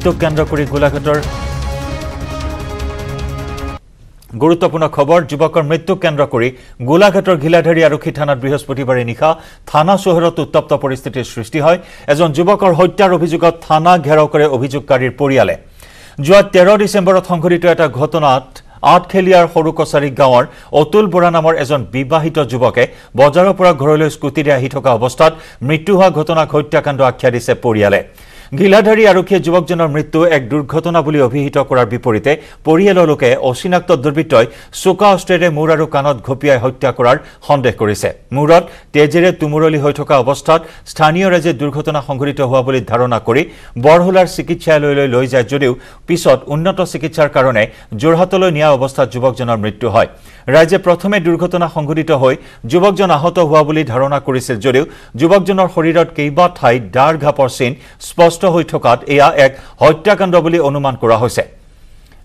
মৃত্যুক কেন্দ্ৰ কৰি গোলাঘাটৰ গুৰুত্বপূৰ্ণ খবৰ যুবকৰ মৃত্যুক কেন্দ্ৰ কৰে গোলাঘাটৰ ঘিলাধাৰী আৰক্ষী থানা বৃহস্পতিবাৰে নিশা থানা চহৰত উত্তপ্ত পৰিস্থিতিৰ সৃষ্টি হয় এজন যুৱকৰ হত্যাৰ অভিযোগত থানা ঘেৰাও কৰে অভিযোগকাৰীৰ পৰিয়ালে যোৱা তেৰ ডিচেম্বৰত সংঘটিত এটা ঘটনাত আঠখেলিয়াৰ সৰু কছাৰী গাঁৱৰ অতুল বৰা নামৰ এজন বিবাহিত যুৱকে বজাৰৰ যুবকে বজাৰেৰ স্কুটিতে আহি থকা অৱস্থাত মৃত্যু হোৱা ঘটনাক হত্যাকাণ্ড আখ্যা দিছে পৰিয়ালে গিলাধাৰী আৰক্ষীয়ে যুৱকজনৰ মৃত্যু এক দুৰ্ঘটনা বুলি অভিহিত কৰাৰ বিপৰীতে পৰিয়ালৰ লোকে অচিনাক্ত দুৰ্বৃত্তই চোকা অস্ত্ৰেৰে মূৰ আৰু কাণত ঘপিয়াই হত্যা কৰাৰ সন্দেহ কৰিছে মূৰত তেজেৰে তুমুৰলি হৈ থকা অৱস্থাত স্থানীয় ৰাইজে দুৰ্ঘটনা সংঘটিত হোৱা বুলি ধাৰণা কৰি বৰহোলাৰ চিকিৎসালয়লৈ লৈ যায় যদিও পিছত উন্নত চিকিৎসাৰ কাৰণে যোৰহাটলৈ নিয়া অৱস্থাত যুৱকজনৰ মৃত্যু হয় ৰাইজে প্ৰথমে দুৰ্ঘটনা সংঘটিত হৈ যুৱকজন আহত হোৱা বুলি ধাৰণা কৰিছিল যদিও যুৱকজনৰ শৰীৰত কেইবা ঠাইত দাৰ ঘাপৰ চিন স্পষ্ট সাব্যস্ত হৈ থকাত এয়া এক হত্যাকাণ্ড বুলি অনুমান কৰা হৈছে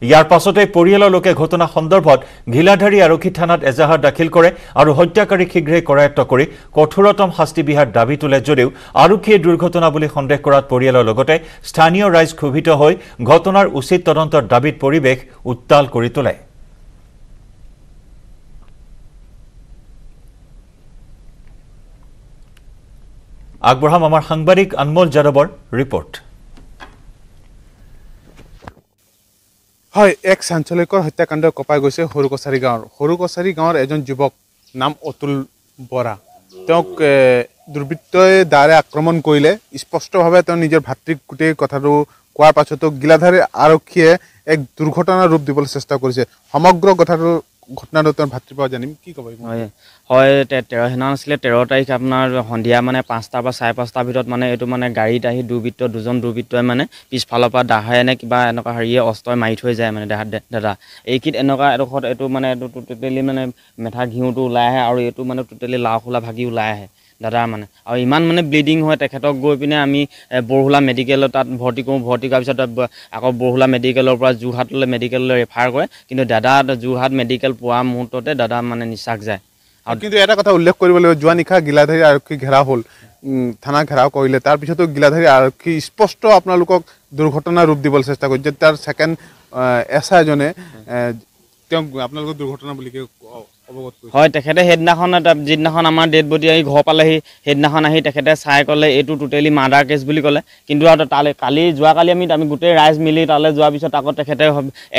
ইয়াৰ পাছতে পৰিয়ালৰ লোকে ঘটনা সন্দৰ্ভত ঘিলাধাৰী আৰক্ষী থানাত এজাহাৰ দাখিল কৰে আৰু হত্যাকাৰীক শীঘ্ৰেই কৰায়ত্ব কৰি কঠোৰতম শাস্তি বিহাৰ দাবী তোলে যদিও আৰক্ষীয়ে দুৰ্ঘটনা বুলি সন্দেহ কৰাত পৰিয়ালৰ লগতে স্থানীয় ৰাইজ ক্ষোভিত হৈ ঘটনাৰ উচিত তদন্তৰ দাবীত পৰিৱেশ উত্তাল কৰি তোলে আগবঢ়াম আমাৰ সাংবাদিক আনমল যাদৱৰ ৰিপৰ্ট হয় এক চাঞ্চলিকৰ হত্যাকাণ্ড কপাই গৈছে সৰু কছাৰী গাঁৱৰ সৰু কছাৰী গাঁৱৰ এজন যুৱক নাম অতুল বৰা তেওঁক দুৰ্বৃত্তই দ্বাৰে আক্ৰমণ কৰিলে স্পষ্টভাৱে তেওঁ নিজৰ ভাতৃক গোটেই কথাটো কোৱাৰ পাছতো গিলাধাৰী আৰক্ষীয়ে এক দুৰ্ঘটনাৰ ৰূপ দিবলৈ চেষ্টা কৰিছে সমগ্ৰ কথাটো ঘটনাটো ভাতৃৰ পৰা জানিম কি ক'ব হয় তেৰ সেনা আছিলে তেৰ তাৰিখ আপোনাৰ সন্ধিয়া মানে পাঁচটাৰ পৰা চাৰে পাঁচটাৰ ভিতৰত মানে এইটো মানে গাড়ীত আহি দুৰ্বৃত্ত দুজন দুৰ্বৃত্তই মানে পিছফালৰ পৰা দাহে এনে কিবা এনেকুৱা হেৰিয়ে অস্ত্ৰই মাৰি থৈ যায় মানে দাদা এইখিত এনেকুৱা এডোখৰত এইটো মানে এইটো টোটেলি মানে মেথা ঘিউটো ওলাই আহে আৰু এইটো মানে টোটেলি লাও খোলা ভাগি ওলাই আহে দাদাৰ মানে আৰু ইমান মানে ব্লিডিং হয় তেখেতক গৈ পিনে আমি বৰহোলা মেডিকেলত তাত ভৰ্তি কৰোঁ ভৰ্তি কৰাৰ পিছত আকৌ বৰহোলা মেডিকেলৰ পৰা যোৰহাটলৈ মেডিকেললৈ ৰেফাৰ কৰে কিন্তু দাদা যোৰহাট মেডিকেল পোৱা মুহূৰ্ততে দাদা মানে নিচাক যায় আৰু কিন্তু এটা কথা উল্লেখ কৰিব লাগিব যোৱা নিশা গিলাধাৰী আৰক্ষী ঘেৰাও হ'ল থানা ঘেৰাও কৰিলে তাৰপিছতো গিলাধাৰী আৰক্ষী স্পষ্ট আপোনালোকক দুৰ্ঘটনা ৰূপ দিবলৈ চেষ্টা কৰিছে তাৰ ছেকেণ্ড এছ আইজনে তেওঁক আপোনালোকৰ দুৰ্ঘটনা বুলি কওঁ হয় তেখেতে সেইদিনাখন যিদিনাখন আমাৰ ডেড বডি আহি ঘৰ পালেহি সেইদিনাখন আহি তেখেতে চাই ক'লে এইটো টোটেলি মাৰ্ডাৰ কেছ বুলি ক'লে কিন্তু আৰু তালৈ কালি যোৱাকালি আমি আমি গোটেই ৰাইজ মিলি তালৈ যোৱাৰ পিছত আকৌ তেখেতে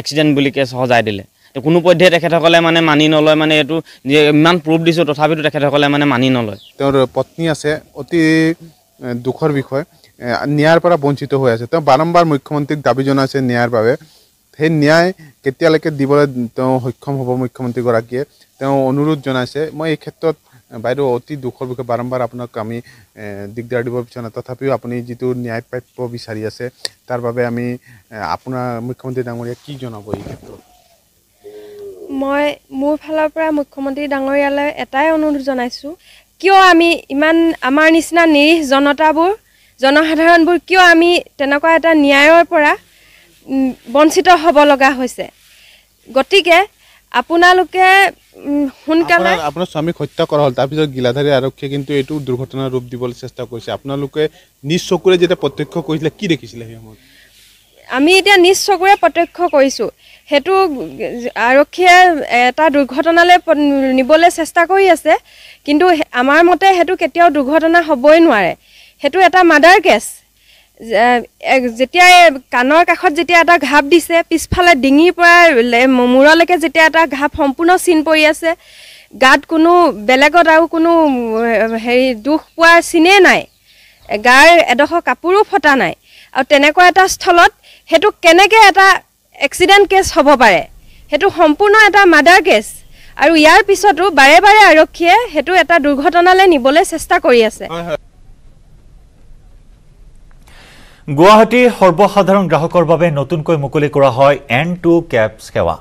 এক্সিডেণ্ট বুলি কেছ সজাই দিলে তো কোনোপধ্যে তেখেতসকলে মানে মানি নলয় মানে এইটো ইমান প্ৰুফ দিছোঁ তথাপিতো তেখেতসকলে মানে মানি নলয় তেওঁৰ পত্নী আছে অতি দুখৰ বিষয় ন্যায়ৰ পৰা বঞ্চিত হৈ আছে তেওঁ বাৰম্বাৰ মুখ্যমন্ত্ৰীক দাবী জনাইছে ন্যায়ৰ বাবে সেই ন্যায় কেতিয়ালৈকে দিবলৈ তেওঁ সক্ষম হ'ব মুখ্যমন্ত্ৰীগৰাকীয়ে তেওঁ অনুৰোধ জনাইছে মই এই ক্ষেত্ৰত বাইদেউ অতি দুখৰ বিষয়ে বাৰম্বাৰ আপোনাক আমি দিগদাৰ দিব বিচৰা নাই তথাপিও আপুনি যিটো ন্যায় প্ৰাপ্য বিচাৰি আছে তাৰ বাবে আমি আপোনাৰ মুখ্যমন্ত্ৰী ডাঙৰীয়া কি জনাব এই ক্ষেত্ৰত মই মোৰ ফালৰ পৰা মুখ্যমন্ত্ৰী ডাঙৰীয়ালৈ এটাই অনুৰোধ জনাইছোঁ কিয় আমি ইমান আমাৰ নিচিনা নিৰীহ জনতাবোৰ জনসাধাৰণবোৰ কিয় আমি তেনেকুৱা এটা ন্যায়ৰ পৰা বঞ্চিত হ'ব লগা হৈছে গতিকে আপোনালোকে সোনকালে আপোনাৰ স্বামীক হত্যা কৰা হ'ল তাৰপিছত গিলাধাৰী আৰক্ষীয়ে কিন্তু এইটো দুৰ্ঘটনাৰ ৰূপ দিবলৈ চেষ্টা কৰিছে আপোনালোকে নিজ চকুৰে যেতিয়া প্ৰত্যক্ষ কৰিছিলে কি দেখিছিলে সেই সময়ত আমি এতিয়া নিজ চকুৰে প্ৰত্যক্ষ কৰিছোঁ সেইটো আৰক্ষীয়ে এটা দুৰ্ঘটনালৈ নিবলৈ চেষ্টা কৰি আছে কিন্তু আমাৰ মতে সেইটো কেতিয়াও দুৰ্ঘটনা হ'বই নোৱাৰে সেইটো এটা মাডাৰ কেছ যেতিয়া এই কাণৰ কাষত যেতিয়া এটা ঘাপ দিছে পিছফালে ডিঙিৰ পৰা মূৰলৈকে যেতিয়া এটা ঘাপ সম্পূৰ্ণ চিন পৰি আছে গাত কোনো বেলেগত আৰু কোনো হেৰি দুখ পোৱাৰ চিনেই নাই গাৰ এডোখৰ কাপোৰো ফটা নাই আৰু তেনেকুৱা এটা স্থলত সেইটো কেনেকৈ এটা এক্সিডেণ্ট কেছ হ'ব পাৰে সেইটো সম্পূৰ্ণ এটা মাডাৰ কেছ আৰু ইয়াৰ পিছতো বাৰে বাৰে আৰক্ষীয়ে সেইটো এটা দুৰ্ঘটনালৈ নিবলৈ চেষ্টা কৰি আছে গুৱাহাটীৰ সৰ্বসাধাৰণ গ্ৰাহকৰ বাবে নতুনকৈ মুকলি কৰা হয় এন টু কেবছ সেৱা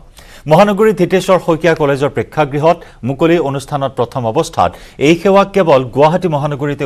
মহানগৰী ধীতেশ্বৰ শইকীয়া কলেজৰ প্ৰেক্ষাগৃহত মুকলি অনুষ্ঠানত প্ৰথম অৱস্থাত এই সেৱা কেৱল গুৱাহাটী মহানগৰীতে